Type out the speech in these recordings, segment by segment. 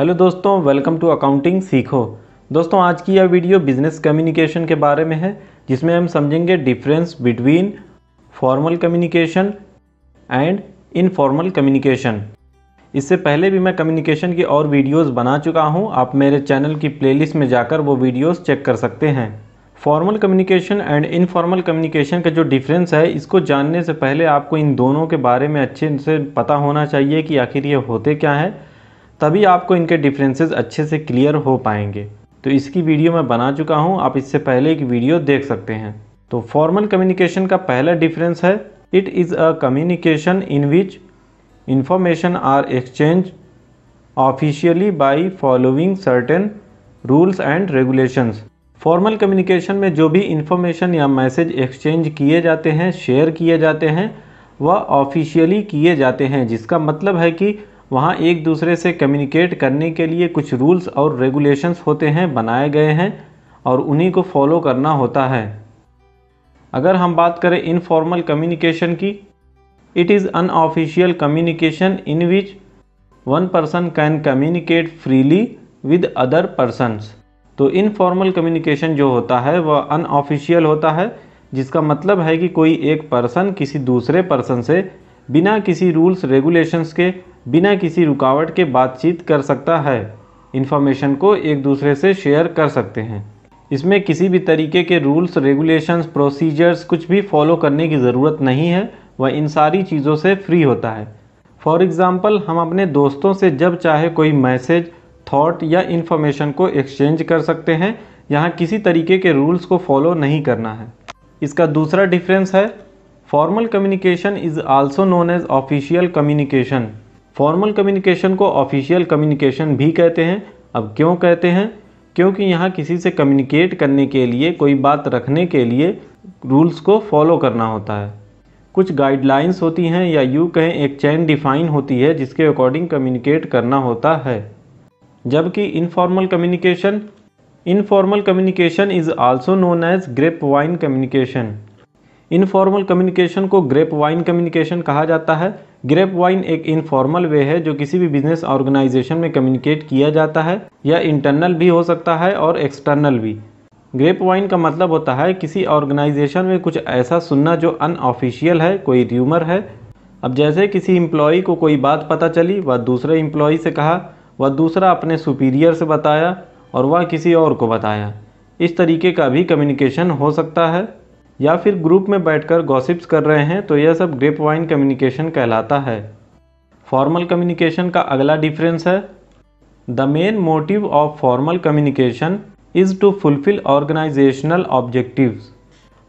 Hello दोस्तों welcome to accounting सीखो दोस्तों आज की यह वीडियो बिजनेस कम्युनिकेशन के बारे में है जिसमें हम समझेंगे difference between formal communication and informal communication इससे पहले भी मैं कम्युनिकेशन की और वीडियोस बना चुका हूं आप मेरे चैनल की प्लेलिस्ट में जाकर वो वीडियोस चेक कर सकते हैं formal communication and informal communication का जो डिफरेंस है इसको जानने से पहले आपको इन दोनों के बारे में अच्छे से पता होना चाहिए कि आखिर ये होते क्या हैं तभी आपको इनके डिफरेंसेस अच्छे से क्लियर हो पाएंगे तो इसकी वीडियो मैं बना चुका हूँ आप इससे पहले एक वीडियो देख सकते हैं तो फॉर्मल कम्युनिकेशन का पहला डिफरेंस है it is a communication in which information are exchange officially by following certain rules and regulations formal communication में जो भी इंफॉर्मेशन या मैसेज एक्सचेंज किए जाते हैं शेयर किए जाते हैं वह ऑफिशियली किए जाते हैं जिसका मतलब है कि वहाँ एक दूसरे से कम्युनिकेट करने के लिए कुछ रूल्स और रेगुलेशंस होते हैं बनाए गए हैं और उन्हीं को फॉलो करना होता है अगर हम बात करें इनफॉर्मल कम्युनिकेशन की it is unofficial communication in which one person can communicate freely with other persons तो इनफॉर्मल कम्युनिकेशन जो होता है वह अनऑफिशियल होता है जिसका मतलब है कि कोई एक पर्सन किसी दूसरे पर्सन से बिना किसी रूल्स रेगुलेशंस के बिना किसी रुकावट के बातचीत कर सकता है इन्फॉर्मेशन को एक दूसरे से शेयर कर सकते हैं इसमें किसी भी तरीके के रूल्स रेगुलेशंस प्रोसीजर्स कुछ भी फॉलो करने की ज़रूरत नहीं है वह इन सारी चीज़ों से फ्री होता है फॉर एग्ज़ाम्पल हम अपने दोस्तों से जब चाहे कोई मैसेज थॉट या इन्फॉर्मेशन को एक्सचेंज कर सकते हैं यहाँ किसी तरीके के रूल्स को फॉलो नहीं करना है इसका दूसरा डिफरेंस है formal communication is also known as official communication formal communication को ऑफिशियल कम्युनिकेशन भी कहते हैं अब क्यों कहते हैं क्योंकि यहाँ किसी से कम्युनिकेट करने के लिए कोई बात रखने के लिए रूल्स को फॉलो करना होता है कुछ गाइडलाइंस होती हैं या यूँ कहें एक चैन डिफाइन होती है जिसके अकॉर्डिंग कम्युनिकेट करना होता है जबकि informal communication informal communication is also known as grapevine communication informal communication को ग्रेप वाइन कम्युनिकेशन कहा जाता है ग्रेप वाइन एक इनफॉर्मल वे है जो किसी भी बिजनेस ऑर्गेनाइजेशन में कम्युनिकेट किया जाता है या इंटरनल भी हो सकता है और एक्सटर्नल भी ग्रेप वाइन का मतलब होता है किसी ऑर्गेनाइजेशन में कुछ ऐसा सुनना जो अनऑफिशियल है कोई र्यूमर है अब जैसे किसी इम्प्लॉई को कोई बात पता चली वह दूसरे इम्प्लॉई से कहा वह दूसरा अपने सुपीरियर से बताया और वह किसी और को बताया इस तरीके का भी कम्युनिकेशन हो सकता है या फिर ग्रुप में बैठकर गॉसिप्स कर रहे हैं तो यह सब ग्रेप वाइन कम्युनिकेशन कहलाता है फॉर्मल कम्युनिकेशन का अगला डिफरेंस है the main motive of formal communication is to fulfil organisational objectives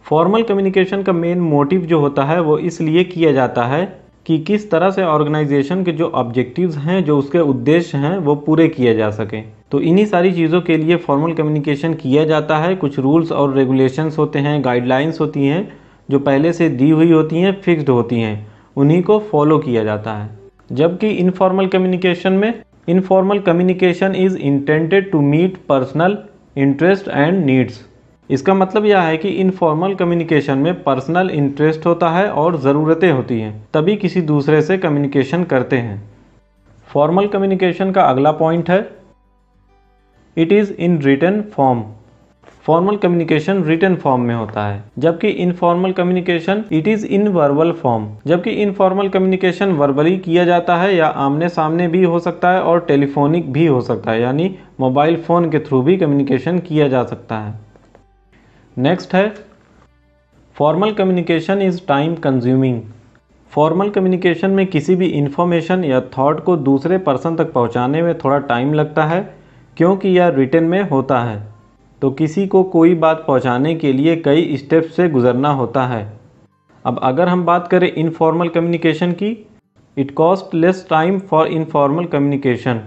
formal communication का मेन मोटिव जो होता है वो इसलिए किया जाता है कि किस तरह से ऑर्गेनाइजेशन के जो ऑब्जेक्टिव्स हैं जो उसके उद्देश्य हैं वो पूरे किए जा सकें तो इन्हीं सारी चीज़ों के लिए फॉर्मल कम्युनिकेशन किया जाता है कुछ रूल्स और रेगुलेशंस होते हैं गाइडलाइंस होती हैं जो पहले से दी हुई होती हैं फिक्स्ड होती हैं उन्हीं को फॉलो किया जाता है जबकि इनफॉर्मल कम्युनिकेशन में informal communication is intended to meet personal interest and needs इसका मतलब यह है कि इनफॉर्मल कम्युनिकेशन में पर्सनल इंटरेस्ट होता है और ज़रूरतें होती हैं तभी किसी दूसरे से कम्युनिकेशन करते हैं फॉर्मल कम्युनिकेशन का अगला पॉइंट है it is in written form formal communication written form में होता है जबकि informal communication it is in verbal form जबकि इनफॉर्मल कम्युनिकेशन वर्बली किया जाता है या आमने सामने भी हो सकता है और टेलीफोनिक भी हो सकता है यानी मोबाइल फ़ोन के थ्रू भी कम्युनिकेशन किया जा सकता है नेक्स्ट है formal communication is time consuming formal communication में किसी भी इंफॉर्मेशन या थॉट को दूसरे पर्सन तक पहुंचाने में थोड़ा टाइम लगता है क्योंकि यह रिटर्न में होता है तो किसी को कोई बात पहुंचाने के लिए कई स्टेप से गुजरना होता है अब अगर हम बात करें इनफॉर्मल कम्युनिकेशन की it cost less time for informal communication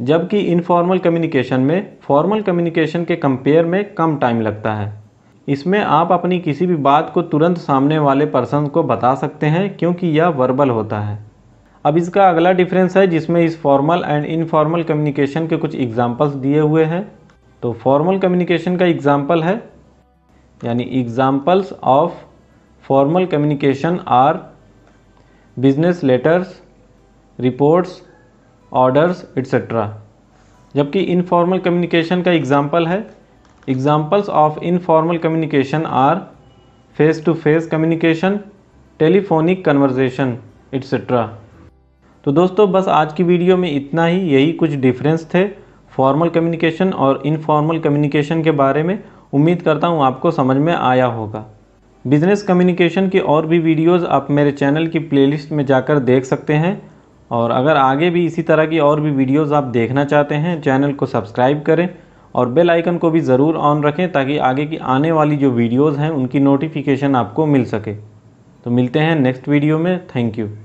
जबकि इनफॉर्मल कम्युनिकेशन में फॉर्मल कम्युनिकेशन के कंपेयर में कम टाइम लगता है इसमें आप अपनी किसी भी बात को तुरंत सामने वाले पर्सन को बता सकते हैं क्योंकि यह वर्बल होता है अब इसका अगला डिफरेंस है जिसमें इस फॉर्मल एंड इनफॉर्मल कम्युनिकेशन के कुछ एग्जांपल्स दिए हुए हैं तो फॉर्मल कम्युनिकेशन का एग्जांपल है यानी examples of formal communication are business letters reports orders etcetera जबकि इनफॉर्मल कम्युनिकेशन का एग्जाम्पल है Examples of informal communication are face to face communication, telephonic conversation, etc. तो दोस्तों बस आज की वीडियो में इतना ही यही कुछ डिफरेंस थे फॉर्मल कम्युनिकेशन और इनफॉर्मल कम्युनिकेशन के बारे में उम्मीद करता हूँ आपको समझ में आया होगा बिजनेस कम्युनिकेशन की और भी वीडियोस आप मेरे चैनल की प्लेलिस्ट में जाकर देख सकते हैं और अगर आगे भी इसी तरह की और भी वीडियोस आप देखना चाहते हैं चैनल को सब्सक्राइब करें और बेल आइकन को भी ज़रूर ऑन रखें ताकि आगे की आने वाली जो वीडियोज़ हैं उनकी नोटिफिकेशन आपको मिल सके तो मिलते हैं नेक्स्ट वीडियो में थैंक यू